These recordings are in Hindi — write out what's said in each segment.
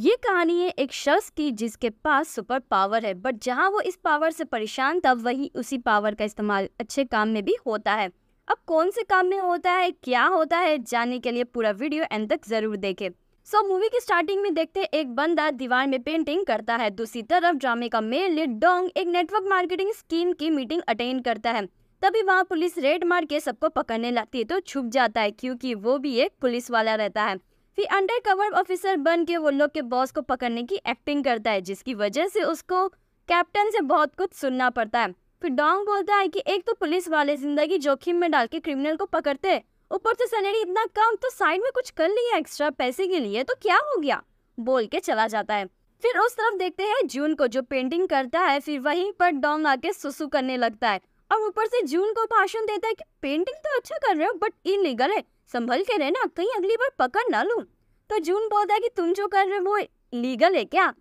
ये कहानी है एक शख्स की जिसके पास सुपर पावर है बट जहाँ वो इस पावर से परेशान था वही उसी पावर का इस्तेमाल अच्छे काम में भी होता है अब कौन से काम में होता है क्या होता है जानने के लिए पूरा वीडियो एंड तक ज़रूर देखें सो मूवी की स्टार्टिंग में देखते एक बंदा दीवार में पेंटिंग करता है दूसरी तरफ ड्रामे का मेन लीड डोंग एक नेटवर्क मार्केटिंग स्कीम की मीटिंग अटेंड करता है तभी वहाँ पुलिस रेड मार के सबको पकड़ने लगती है तो छुप जाता है क्योंकि वो भी एक पुलिस वाला रहता है फिर अंडर कवर ऑफिसर बन के वो लोग के बॉस को पकड़ने की एक्टिंग करता है जिसकी वजह से उसको कैप्टन से बहुत कुछ सुनना पड़ता है फिर डोंग बोलता है कि एक तो पुलिस वाले जिंदगी जोखिम में डाल के क्रिमिनल को पकड़ते ऊपर से सैलरी इतना कम तो साइड में कुछ कर लिया एक्स्ट्रा पैसे के लिए तो क्या हो गया बोल के चला जाता है फिर उस तरफ देखते हैं जून को जो पेंटिंग करता है फिर वहीं पर डोंग आके सुसु करने लगता है और ऊपर से जून को भाषण देता है कि पेंटिंग तो अच्छा कर रहे हो बट इनलीगल है संभल के रहना कहीं अगली बार पकड़ ना लू तो जून बोलता है कि तुम जो कर रहे हो वो लीगल है क्या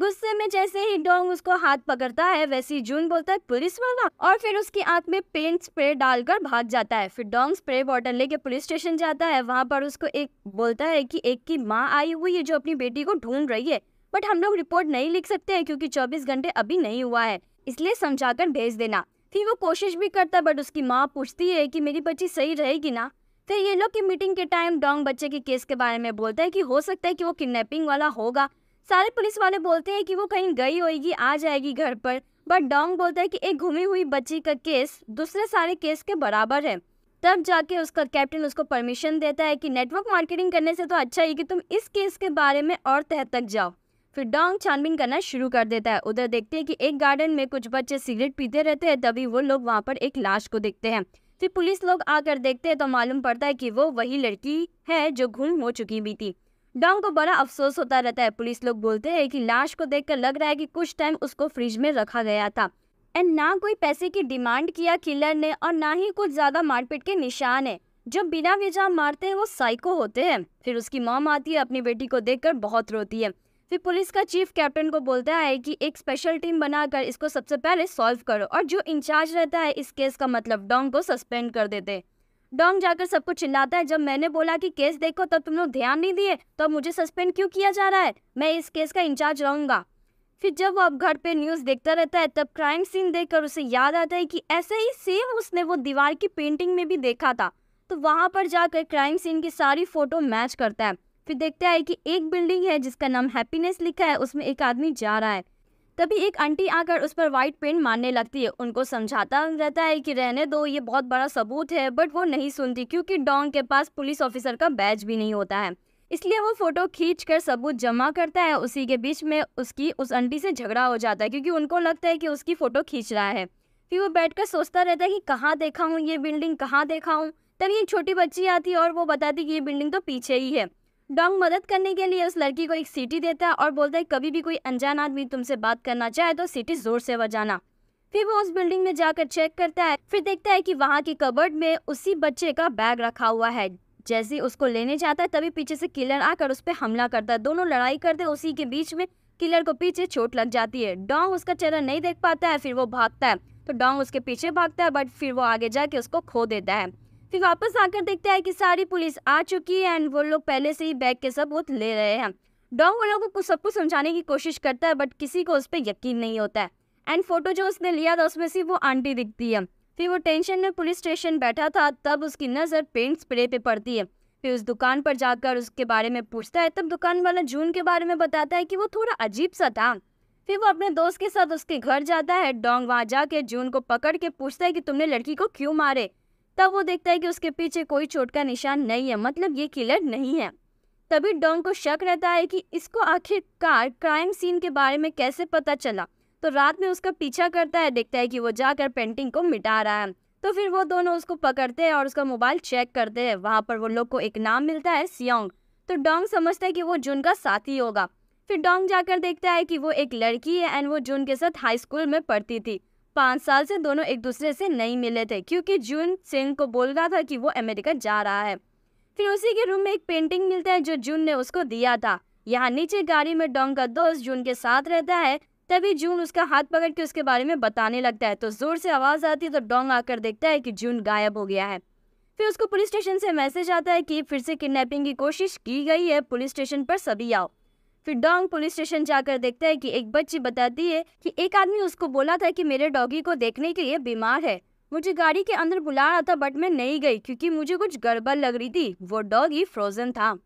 गुस्से में जैसे ही डोंग उसको हाथ पकड़ता है वैसे ही जून बोलता है पुलिस वाला और फिर उसकी आंख में पेंट स्प्रे डालकर भाग जाता है फिर डोंग स्प्रे बॉटल लेके पुलिस स्टेशन जाता है वहाँ पर उसको एक बोलता है कि एक की माँ आई हुई है जो अपनी बेटी को ढूंढ रही है बट हम लोग रिपोर्ट नहीं लिख सकते हैं क्योंकि चौबीस घंटे अभी नहीं हुआ है इसलिए समझा भेज देना फिर वो कोशिश भी करता है बट उसकी माँ पूछती है कि मेरी बच्ची सही रहेगी ना फिर तो ये लोग की मीटिंग के टाइम डोंग बच्चे के केस के बारे में बोलता है कि हो सकता है कि वो किडनैपिंग वाला होगा सारे पुलिस वाले बोलते हैं कि वो कहीं गई होगी आ जाएगी घर पर बट डोंग बोलता है कि एक घूमी हुई बच्ची का केस दूसरे सारे केस के बराबर है तब जाके उसका कैप्टन उसको परमिशन देता है कि नेटवर्क मार्केटिंग करने से तो अच्छा ही कि तुम इस केस के बारे में और तह तक जाओ फिर डोंग छानबीन करना शुरू कर देता है उधर देखते हैं कि एक गार्डन में कुछ बच्चे सिगरेट पीते रहते हैं तभी वो लोग वहाँ पर एक लाश को देखते हैं फिर पुलिस लोग आकर देखते हैं तो मालूम पड़ता है कि वो वही लड़की है जो घूम हो चुकी भी थी डॉन्ग को बड़ा अफसोस होता रहता है पुलिस लोग बोलते हैं कि लाश को देखकर लग रहा है कि कुछ टाइम उसको फ्रिज में रखा गया था एंड ना कोई पैसे की डिमांड किया किलर ने और ना ही कुछ ज़्यादा मारपीट के निशान है जो बिना वजह मारते हैं वो साइको होते हैं फिर उसकी मॉम आती है अपनी बेटी को देखकर बहुत रोती है फिर पुलिस का चीफ कैप्टन को बोलता है कि एक स्पेशल टीम बनाकर इसको सबसे पहले सॉल्व करो और जो इंचार्ज रहता है इस केस का मतलब डोंग को सस्पेंड कर देते डोंग जाकर सबको चिल्लाता है जब मैंने बोला कि केस देखो तब तुम लोग ध्यान नहीं दिए तो मुझे सस्पेंड क्यों किया जा रहा है मैं इस केस का इंचार्ज रहूँगा फिर जब वो अब घर पे न्यूज़ देखता रहता है तब क्राइम सीन देखकर उसे याद आता है कि ऐसे ही सेम उसने वो दीवार की पेंटिंग में भी देखा था तो वहाँ पर जाकर क्राइम सीन की सारी फ़ोटो मैच करता है फिर देखता है कि एक बिल्डिंग है जिसका नाम हैप्पीनेस लिखा है उसमें एक आदमी जा रहा है तभी एक आंटी आकर उस पर वाइट पेंट मारने लगती है उनको समझाता रहता है कि रहने दो ये बहुत बड़ा सबूत है बट वो नहीं सुनती क्योंकि डोंग के पास पुलिस ऑफिसर का बैज भी नहीं होता है इसलिए वो फोटो खींच कर सबूत जमा करता है उसी के बीच में उसकी उस आंटी से झगड़ा हो जाता है क्योंकि उनको लगता है कि उसकी फ़ोटो खींच रहा है फिर वो बैठ कर सोचता रहता है कि कहाँ देखा हूँ ये बिल्डिंग कहाँ देखा हूँ तभी एक छोटी बच्ची आती है और वो बताती कि ये बिल्डिंग तो पीछे ही है डोंग मदद करने के लिए उस लड़की को एक सीटी देता है और बोलता है कभी भी कोई अनजान आदमी तुमसे बात करना चाहे तो सीटी जोर से बजाना फिर वो उस बिल्डिंग में जाकर चेक करता है फिर देखता है कि वहाँ के कबर्ड में उसी बच्चे का बैग रखा हुआ है जैसे उसको लेने जाता है तभी पीछे से किलर आकर उस पर हमला करता है दोनों लड़ाई करते उसी के बीच में किलर को पीछे चोट लग जाती है डोंग उसका चेहरा नहीं देख पाता है फिर वो भागता है तो डोंग उसके पीछे भागता है बट फिर वो आगे जाके उसको खो देता है फिर वापस आकर देखते हैं कि सारी पुलिस आ चुकी है एंड वो लोग पहले से ही बैग के सबूत ले रहे हैं डॉग वो लोगों को सब कुछ समझाने की कोशिश करता है बट किसी को उस पर यकीन नहीं होता है एंड फोटो जो उसने लिया था उसमें से वो आंटी दिखती है फिर वो टेंशन में पुलिस स्टेशन बैठा था तब उसकी नज़र पेंट स्प्रे पे पड़ती है फिर उस दुकान पर जाकर उसके बारे में पूछता है तब दुकान वाला जून के बारे में बताता है कि वो थोड़ा अजीब सा था फिर वो अपने दोस्त के साथ उसके घर जाता है डोंग वहाँ जाके जून को पकड़ के पूछता है कि तुमने लड़की को क्यों मारे तब वो देखता है कि उसके पीछे कोई चोट का निशान नहीं है मतलब ये किलर नहीं है तभी डोंग को शक रहता है कि इसको आखिरकार क्राइम सीन के बारे में कैसे पता चला तो रात में उसका पीछा करता है देखता है कि वो जाकर पेंटिंग को मिटा रहा है तो फिर वो दोनों उसको पकड़ते हैं और उसका मोबाइल चेक करते हैं वहाँ पर वो लोग को एक नाम मिलता है सियोंग तो डोंग समझता है कि वो जुन का साथी होगा फिर डोंग जाकर देखता है कि वो एक लड़की है एंड वो जुन के साथ हाई स्कूल में पढ़ती थी पाँच साल से दोनों एक दूसरे से नहीं मिले थे क्योंकि जून सिंह को बोल रहा था कि वो अमेरिका जा रहा है फिर उसी के रूम में एक पेंटिंग मिलता है जो जून ने उसको दिया था यहाँ नीचे गाड़ी में डोंग का दोस्त जून के साथ रहता है तभी जून उसका हाथ पकड़ के उसके बारे में बताने लगता है तो जोर से आवाज़ आती है तो डोंग आकर देखता है कि जून गायब हो गया है फिर उसको पुलिस स्टेशन से मैसेज आता है कि फिर से किडनैपिंग की कोशिश की गई है पुलिस स्टेशन पर सभी आओ फिर डोंग पुलिस स्टेशन जाकर देखता है कि एक बच्ची बताती है कि एक आदमी उसको बोला था कि मेरे डॉगी को देखने के लिए बीमार है मुझे गाड़ी के अंदर बुला रहा था बट मैं नहीं गई क्योंकि मुझे कुछ गड़बड़ लग रही थी वो डॉगी फ्रोजन था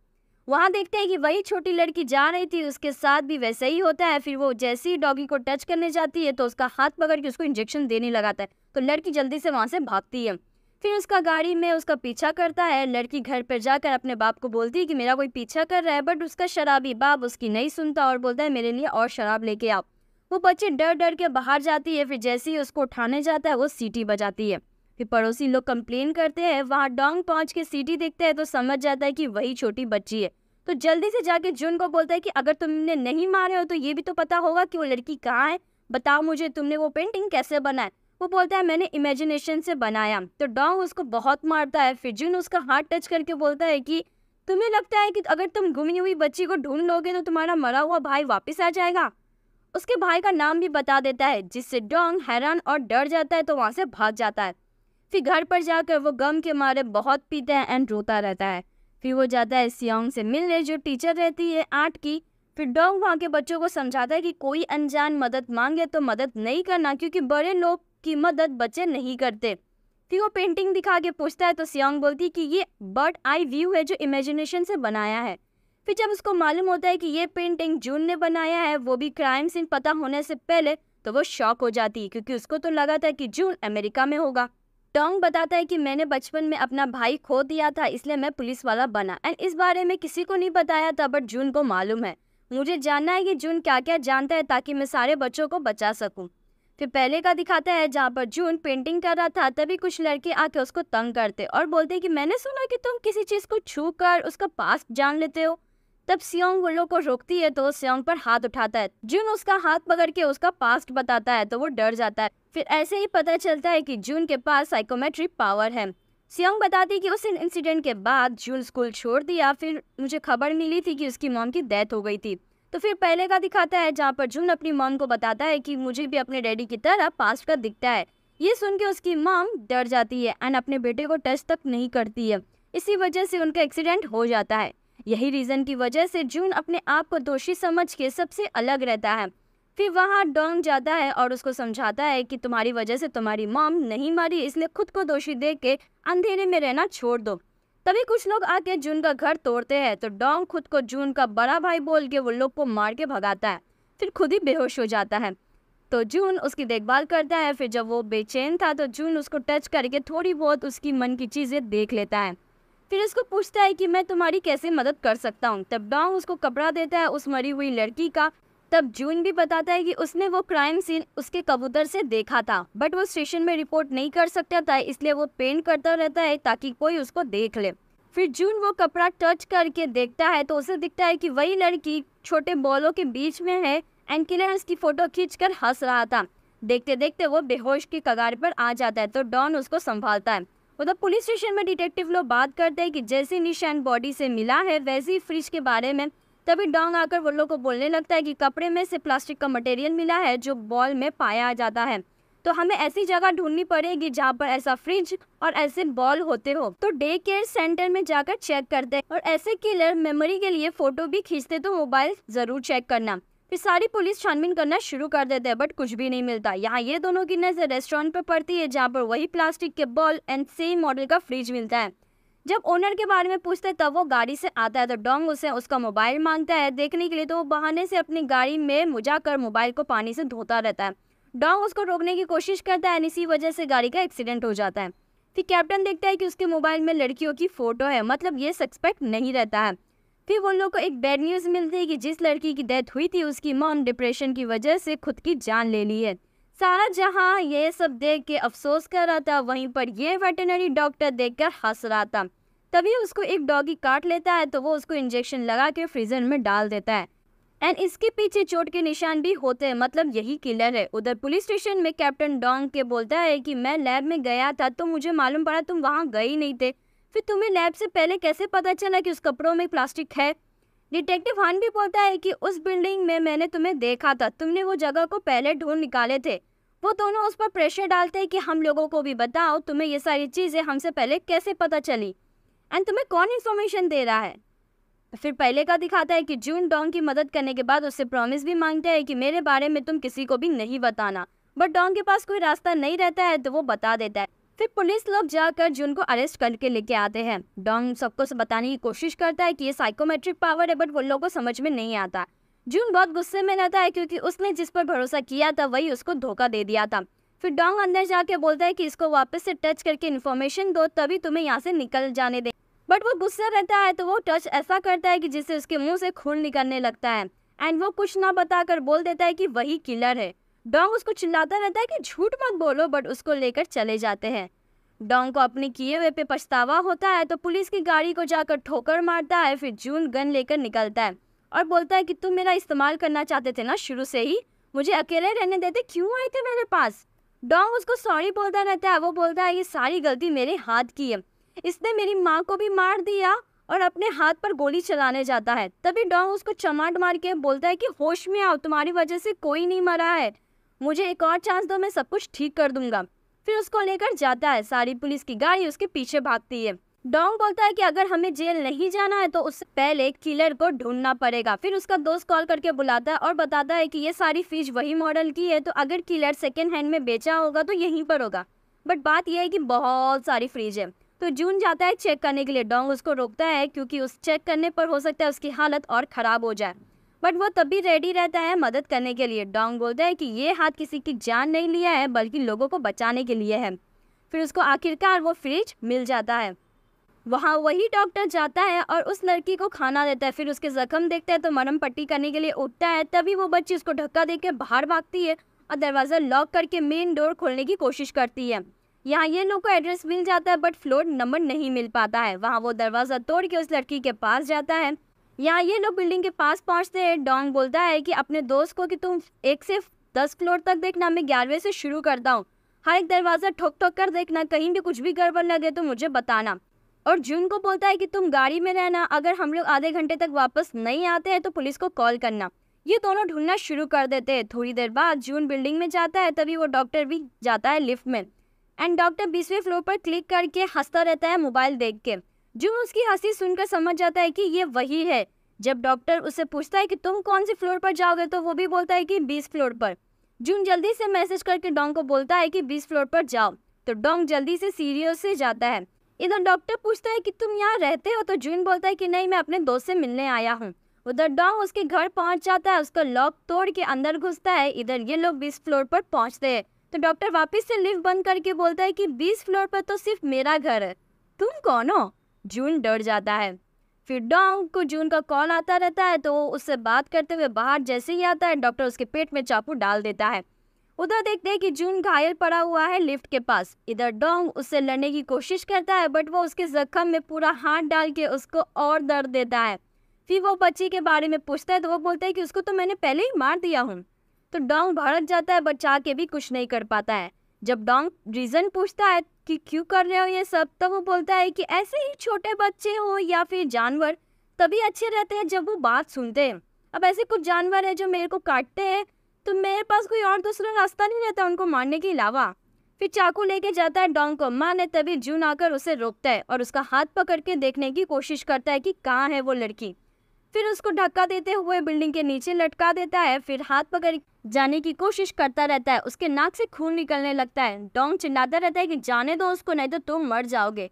वहाँ देखते हैं कि वही छोटी लड़की जा रही थी उसके साथ भी वैसा ही होता है फिर वो जैसे ही डॉगी को टच करने जाती है तो उसका हाथ पकड़ के उसको इंजेक्शन देने लगाता है तो लड़की जल्दी से वहाँ से भागती है फिर उसका गाड़ी में उसका पीछा करता है लड़की घर पर जाकर अपने बाप को बोलती है कि मेरा कोई पीछा कर रहा है बट उसका शराबी बाप उसकी नहीं सुनता और बोलता है मेरे लिए और शराब लेके आओ वो बच्चे डर डर के बाहर जाती है फिर जैसे ही उसको उठाने जाता है वो सीटी बजाती है फिर पड़ोसी लोग कंप्लेन करते हैं वहाँ डोंग पहुँच के सीटी देखते हैं तो समझ जाता है कि वही छोटी बच्ची है तो जल्दी से जाके जुन को बोलता है कि अगर तुमने नहीं मारे हो तो ये भी तो पता होगा कि वो लड़की कहाँ है बताओ मुझे तुमने वो पेंटिंग कैसे बनाए वो बोलता है मैंने इमेजिनेशन से बनाया तो डोंग उसको बहुत मारता है फिर जुन उसका हार्ट टच करके बोलता है कि तुम्हें लगता है कि अगर तुम घूमी हुई बच्ची को ढूंढ लोगे तो तुम्हारा मरा हुआ भाई वापस आ जाएगा उसके भाई का नाम भी बता देता है जिससे डोंग हैरान और डर जाता है तो वहाँ से भाग जाता है फिर घर पर जाकर वो गम के मारे बहुत पीते हैं एंड रोता रहता है फिर वो जाता है सियांग से मिलने जो टीचर रहती है आर्ट की फिर डोंग वहाँ के बच्चों को समझाता है कि कोई अनजान मदद मांगे तो मदद नहीं करना क्योंकि बड़े लोग की मदद बच्चे नहीं करते फिर वो पेंटिंग दिखा के पूछता है तो सियांग बोलती कि ये बर्ड आई व्यू है जो इमेजिनेशन से बनाया है फिर जब उसको मालूम होता है कि ये पेंटिंग जून ने बनाया है वो भी क्राइम सीन पता होने से पहले तो वो शॉक हो जाती है क्योंकि उसको तो लगा था कि जून अमेरिका में होगा टोंग बताता है कि मैंने बचपन में अपना भाई खो दिया था इसलिए मैं पुलिस वाला बना एंड इस बारे में किसी को नहीं बताया था बट जून को मालूम है मुझे जानना है कि जून क्या क्या जानता है ताकि मैं सारे बच्चों को बचा सकूँ फिर पहले का दिखाता है जहाँ पर जून पेंटिंग कर रहा था तभी कुछ लड़के आके उसको तंग करते और बोलते कि मैंने सुना कि तुम किसी चीज़ को छू कर उसका पास जान लेते हो तब सियोंग वो लोग को रोकती है तो सियोंग पर हाथ उठाता है जून उसका हाथ पकड़ के उसका पास्ट बताता है तो वो डर जाता है फिर ऐसे ही पता चलता है कि जून के पास साइकोमेट्रिक पावर है सियोंग बताती कि उस इंसिडेंट के बाद जून स्कूल छोड़ दिया फिर मुझे खबर मिली थी कि उसकी मॉम की डेथ हो गई थी तो फिर पहले का दिखाता है जहाँ पर जुन अपनी मॉम को बताता है कि मुझे भी अपने डैडी की तरह पास्ट का दिखता है ये सुन के उसकी मॉम डर जाती है एंड अपने बेटे को टच तक नहीं करती है इसी वजह से उनका एक्सीडेंट हो जाता है यही रीज़न की वजह से जून अपने आप को दोषी समझ के सबसे अलग रहता है फिर वहाँ डोंग जाता है और उसको समझाता है कि तुम्हारी वजह से तुम्हारी मॉम नहीं मारी इसलिए खुद को दोषी दे के अंधेरे में रहना छोड़ दो तभी कुछ लोग आके जून का घर तोड़ते हैं तो डोंग खुद को जून का बड़ा भाई बोल के वो लोग को मार के भगाता है फिर खुद ही बेहोश हो जाता है तो जून उसकी देखभाल करता है फिर जब वो बेचैन था तो जून उसको टच करके थोड़ी बहुत उसकी मन की चीज़ें देख लेता है फिर उसको पूछता है कि मैं तुम्हारी कैसे मदद कर सकता हूँ तब डोंग उसको कपड़ा देता है उस मरी हुई लड़की का तब जून भी बताता है कि उसने वो क्राइम सीन उसके कबूतर से देखा था बट वो स्टेशन में रिपोर्ट नहीं कर सकता था इसलिए वो पेंट करता रहता है ताकि कोई उसको देख ले फिर जून वो कपड़ा टच करके देखता है तो उसे दिखता है कि वही लड़की छोटे बॉलों के बीच में है एंड किलर उसकी फ़ोटो खींच हंस रहा था देखते देखते वो बेहोश के कगार पर आ जाता है तो डॉन उसको संभालता है उधर पुलिस स्टेशन में डिटेक्टिव लोग बात करते हैं कि जैसी निशान बॉडी से मिला है ही फ्रिज के बारे में तभी डोंग आकर वो लोग को बोलने लगता है कि कपड़े में से प्लास्टिक का मटेरियल मिला है जो बॉल में पाया जाता है तो हमें ऐसी जगह ढूंढनी पड़ेगी जहाँ पर ऐसा फ्रिज और ऐसे बॉल होते हो तो डे केयर सेंटर में जाकर चेक करते और ऐसे किलर मेमोरी के लिए फोटो भी खींचते तो मोबाइल जरूर चेक करना फिर सारी पुलिस छानबीन करना शुरू कर देते हैं बट कुछ भी नहीं मिलता यहाँ ये दोनों की नज़र रेस्टोरेंट पर पड़ती है जहाँ पर वही प्लास्टिक के बॉल एंड सेम मॉडल का फ्रिज मिलता है जब ओनर के बारे में पूछते तब वो गाड़ी से आता है तो डोंग उसे उसका मोबाइल मांगता है देखने के लिए तो वो बहाने से अपनी गाड़ी में मुझा कर मोबाइल को पानी से धोता रहता है डोंग उसको रोकने की कोशिश करता है इसी वजह से गाड़ी का एक्सीडेंट हो जाता है फिर कैप्टन देखता है कि उसके मोबाइल में लड़कियों की फ़ोटो है मतलब ये सस्पेक्ट नहीं रहता है फिर उन लोग को एक बैड न्यूज़ मिलती है कि जिस लड़की की डेथ हुई थी उसकी मॉम डिप्रेशन की वजह से खुद की जान ले ली है सारा जहां ये सब देख के अफसोस कर रहा था वहीं पर ये वेटनरी डॉक्टर देखकर हंस रहा था तभी उसको एक डॉगी काट लेता है तो वो उसको इंजेक्शन लगा के फ्रीजर में डाल देता है एंड इसके पीछे चोट के निशान भी होते हैं मतलब यही किलर है उधर पुलिस स्टेशन में कैप्टन डोंग के बोलता है कि मैं लैब में गया था तो मुझे मालूम पड़ा तुम वहाँ गए ही नहीं थे फिर तुम्हें लैब से पहले कैसे पता चला कि उस कपड़ों में प्लास्टिक है डिटेक्टिव हान भी बोलता है कि उस बिल्डिंग में मैंने तुम्हें देखा था तुमने वो जगह को पहले ढूंढ निकाले थे वो दोनों उस पर प्रेशर डालते हैं कि हम लोगों को भी बताओ तुम्हें ये सारी चीज़ें हमसे पहले कैसे पता चली एंड तुम्हें कौन इन्फॉर्मेशन दे रहा है तो फिर पहले का दिखाता है कि जून डोंग की मदद करने के बाद उससे प्रॉमिस भी मांगता है कि मेरे बारे में तुम किसी को भी नहीं बताना बट डोंग के पास कोई रास्ता नहीं रहता है तो वो बता देता है फिर पुलिस लोग जाकर जून को अरेस्ट करके लेके आते हैं डोंग सबको बताने की कोशिश करता है कि ये साइकोमेट्रिक पावर है बट वो लोगों को समझ में नहीं आता जून बहुत गुस्से में रहता है क्योंकि उसने जिस पर भरोसा किया था वही उसको धोखा दे दिया था फिर डोंग अंदर जाके बोलता है कि इसको वापस से टच करके इन्फॉर्मेशन दो तभी तुम्हें यहाँ से निकल जाने दे बट वो गुस्सा रहता है तो वो टच ऐसा करता है कि जिससे उसके मुंह से खून निकलने लगता है एंड वो कुछ ना बताकर बोल देता है कि वही किलर है डोंग उसको चिल्लाता रहता है कि झूठ मत बोलो बट उसको लेकर चले जाते हैं डोंग को अपने किए हुए पे पछतावा होता है तो पुलिस की गाड़ी को जाकर ठोकर मारता है फिर जून गन लेकर निकलता है और बोलता है कि तुम मेरा इस्तेमाल करना चाहते थे ना शुरू से ही मुझे अकेले रहने देते क्यों आए थे मेरे पास डोंग उसको सॉरी बोलता रहता है वो बोलता है ये सारी गलती मेरे हाथ की है इसने मेरी माँ को भी मार दिया और अपने हाथ पर गोली चलाने जाता है तभी डोंग उसको चमाट मार के बोलता है कि होश में आओ तुम्हारी वजह से कोई नहीं मरा है मुझे एक और चांस दो मैं सब कुछ ठीक कर दूंगा फिर उसको लेकर जाता है सारी पुलिस की गाड़ी उसके पीछे भागती है डोंग बोलता है कि अगर हमें जेल नहीं जाना है तो उससे पहले किलर को ढूंढना पड़ेगा फिर उसका दोस्त कॉल करके बुलाता है और बताता है कि ये सारी फिश वही मॉडल की है तो अगर किलर सेकेंड हैंड में बेचा होगा तो यहीं पर होगा बट बात यह है कि बहुत सारी फ्रिज है तो जून जाता है चेक करने के लिए डोंग उसको रोकता है क्योंकि उस चेक करने पर हो सकता है उसकी हालत और ख़राब हो जाए बट वो तभी रेडी रहता है मदद करने के लिए डोंग बोलता है कि ये हाथ किसी की जान नहीं लिया है बल्कि लोगों को बचाने के लिए है फिर उसको आखिरकार वो फ्रिज मिल जाता है वहाँ वही डॉक्टर जाता है और उस लड़की को खाना देता है फिर उसके जख्म देखता है तो मरम पट्टी करने के लिए उठता है तभी वो बच्ची उसको धक्का देकर बाहर भागती है और दरवाज़ा लॉक करके मेन डोर खोलने की कोशिश करती है यहाँ ये लोग को एड्रेस मिल जाता है बट फ्लोर नंबर नहीं मिल पाता है वहाँ वो दरवाज़ा तोड़ के उस लड़की के पास जाता है यहाँ ये लोग बिल्डिंग के पास पहुँचते हैं डोंग बोलता है कि अपने दोस्त को कि तुम एक से दस फ्लोर तक देखना मैं ग्यारहवें से शुरू करता हूँ हर एक दरवाज़ा ठोक ठोक कर देखना कहीं भी कुछ भी गड़बड़ लगे तो मुझे बताना और जून को बोलता है कि तुम गाड़ी में रहना अगर हम लोग आधे घंटे तक वापस नहीं आते हैं तो पुलिस को कॉल करना ये दोनों ढूंढना शुरू कर देते हैं थोड़ी देर बाद जून बिल्डिंग में जाता है तभी वो डॉक्टर भी जाता है लिफ्ट में एंड डॉक्टर बीसवें फ्लोर पर क्लिक करके हंसता रहता है मोबाइल देख के जुम उसकी हंसी सुनकर समझ जाता है कि ये वही है जब डॉक्टर उसे पूछता है कि तुम कौन से फ्लोर पर जाओगे तो वो भी बोलता है कि बीस फ्लोर पर जून जल्दी से मैसेज करके डोंग को बोलता है कि बीस फ्लोर पर जाओ तो डोंग जल्दी से सीरियस से जाता है इधर डॉक्टर पूछता है कि तुम यहाँ रहते हो तो जून बोलता है कि नहीं मैं अपने दोस्त से मिलने आया हूँ उधर डोंग उसके घर पहुँच जाता है उसका लॉक तोड़ के अंदर घुसता है इधर ये लोग बीस फ्लोर पर पहुँचते हैं तो डॉक्टर वापस से लिफ्ट बंद करके बोलता है कि बीस फ्लोर पर तो सिर्फ मेरा घर है तुम कौन हो जून डर जाता है फिर डोंग को जून का कॉल आता रहता है तो उससे बात करते हुए बाहर जैसे ही आता है डॉक्टर उसके पेट में चाकू डाल देता है उधर देखते हैं कि जून घायल पड़ा हुआ है लिफ्ट के पास इधर डोंग उससे लड़ने की कोशिश करता है बट वो उसके जख्म में पूरा हाथ डाल के उसको और दर्द देता है फिर वो बच्ची के बारे में पूछता है तो वो बोलता है कि उसको तो मैंने पहले ही मार दिया हूँ तो डोंग भड़क जाता है बट चाह के भी कुछ नहीं कर पाता है जब डोंग रीज़न पूछता है कि क्यों कर रहे हो ये सब तो वो बोलता है कि ऐसे ही छोटे बच्चे हो या फिर जानवर तभी अच्छे रहते हैं जब वो बात सुनते हैं अब ऐसे कुछ जानवर है जो मेरे को काटते हैं तो मेरे पास कोई और दूसरा रास्ता नहीं रहता उनको मारने के अलावा फिर चाकू लेके जाता है डोंग को माँ ने तभी जून आकर उसे रोकता है और उसका हाथ पकड़ के देखने की कोशिश करता है कि कहाँ है वो लड़की फिर उसको धक्का देते हुए बिल्डिंग के नीचे लटका देता है फिर हाथ पकड़ जाने की कोशिश करता रहता है उसके नाक से खून निकलने लगता है डोंग चिल्लाता रहता है कि जाने दो उसको नहीं तो तुम मर जाओगे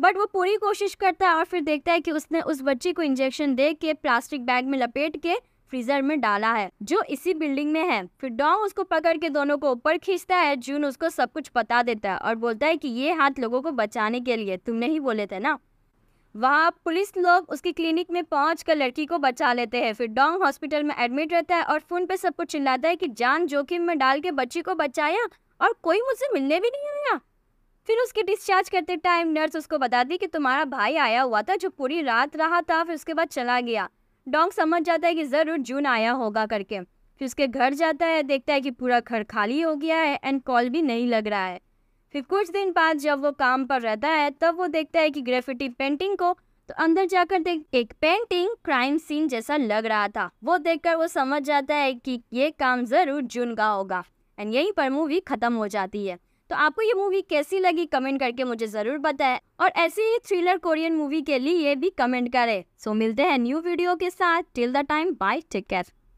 बट वो पूरी कोशिश करता है और फिर देखता है कि उसने उस बच्ची को इंजेक्शन दे के प्लास्टिक बैग में लपेट के फ्रीजर में डाला है जो इसी बिल्डिंग में है फिर डोंग उसको पकड़ के दोनों को ऊपर खींचता है जून उसको सब कुछ बता देता है और बोलता है कि ये हाथ लोगों को बचाने के लिए तुमने ही बोले थे ना वहाँ पुलिस लोग उसकी क्लिनिक में पहुँच कर लड़की को बचा लेते हैं फिर डोंग हॉस्पिटल में एडमिट रहता है और फ़ोन पे सबको चिल्लाता है कि जान जोखिम में डाल के बच्ची को बचाया और कोई मुझसे मिलने भी नहीं आया फिर उसके डिस्चार्ज करते टाइम नर्स उसको बता दी कि तुम्हारा भाई आया हुआ था जो पूरी रात रहा था फिर उसके बाद चला गया डोंग समझ जाता है कि ज़रूर जून आया होगा करके फिर उसके घर जाता है देखता है कि पूरा घर खाली हो गया है एंड कॉल भी नहीं लग रहा है फिर कुछ दिन बाद जब वो काम पर रहता है तब वो देखता है कि ग्रेफिटी पेंटिंग को तो अंदर जाकर देख एक पेंटिंग क्राइम सीन जैसा लग रहा था वो देखकर वो समझ जाता है कि ये काम ज़रूर जुन का होगा एंड यहीं पर मूवी ख़त्म हो जाती है तो आपको ये मूवी कैसी लगी कमेंट करके मुझे ज़रूर बताएं और ऐसी ही थ्रिलर कोरियन मूवी के लिए भी कमेंट करें सो so, मिलते हैं न्यू वीडियो के साथ till the time bye take care